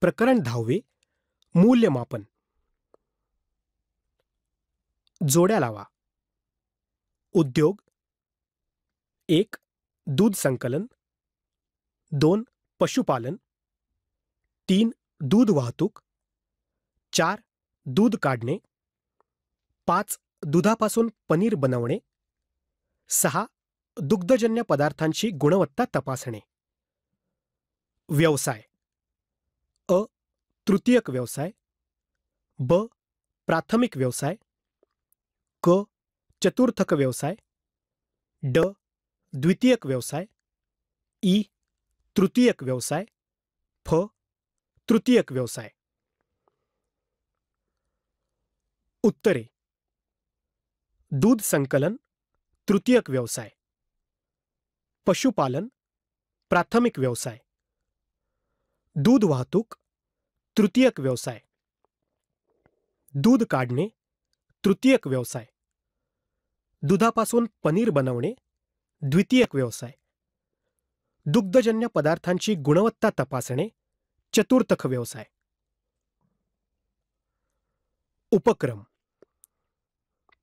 प्रकरण दहावे मूल्यमापन जोड्या लावा उद्योग एक दूध संकलन दोन पशुपालन तीन दूध वाहतूक चार दूध काढणे पाच दुधापासून पनीर बनवणे सहा दुग्धजन्य पदार्थांची गुणवत्ता तपासणे व्यवसाय अ तृतीयक व्यवसाय ब प्राथमिक व्यवसाय क चतुर्थक व्यवसाय ड द्वितीयक व्यवसाय ई तृतीयक व्यवसाय फ तृतीयक व्यवसाय उत्तरे दूध संकलन तृतीयक व्यवसाय पशुपालन प्राथमिक व्यवसाय दूध वाहतूक तृतीयक व्यवसाय दूध काढणे तृतीयक व्यवसाय दुधापासून पनीर बनवणे द्वितीयक व्यवसाय दुग्धजन्य पदार्थांची गुणवत्ता तपासणे चतुर्थक व्यवसाय उपक्रम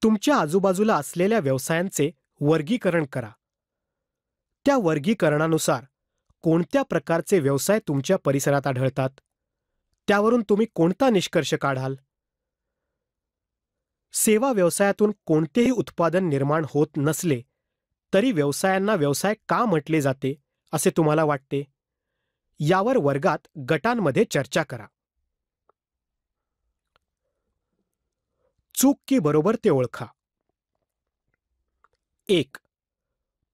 तुमच्या आजूबाजूला असलेल्या व्यवसायांचे वर्गीकरण करा त्या वर्गीकरणानुसार कोणत्या प्रकारचे व्यवसाय तुमच्या परिसरात आढळतात त्यावरून तुम्ही कोणता निष्कर्ष काढाल सेवा व्यवसायातून कोणतेही उत्पादन निर्माण होत नसले तरी व्यवसायांना व्यवसाय का म्हटले जाते असे तुम्हाला वाटते यावर वर्गात गटांमध्ये चर्चा करा चूक की बरोबर ते ओळखा एक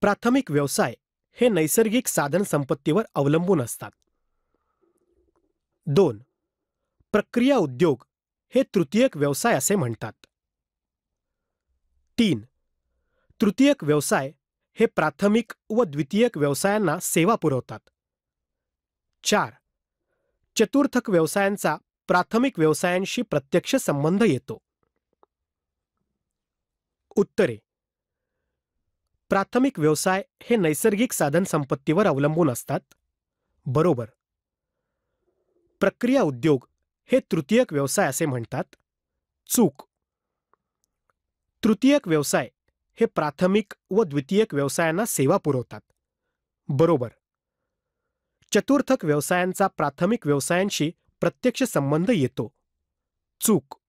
प्राथमिक व्यवसाय हे नैसर्गिक साधन संपत्तीवर अवलंबून असतात दोन प्रक्रिया उद्योग हे तृतीयक व्यवसाय असे म्हणतात तीन तृतीयक व्यवसाय हे प्राथमिक व द्वितीयक व्यवसायांना सेवा पुरवतात चार चतुर्थक व्यवसायांचा प्राथमिक व्यवसायांशी प्रत्यक्ष संबंध येतो उत्तरे प्राथमिक व्यवसाय हे नैसर्गिक साधनसंपत्तीवर अवलंबून असतात बरोबर प्रक्रिया उद्योग हे तृतीयक व्यवसाय असे म्हणतात चूक तृतीयक व्यवसाय हे प्राथमिक व द्वितीयक व्यवसायांना सेवा पुरवतात बरोबर चतुर्थक व्यवसायांचा प्राथमिक व्यवसायांशी प्रत्यक्ष संबंध येतो चूक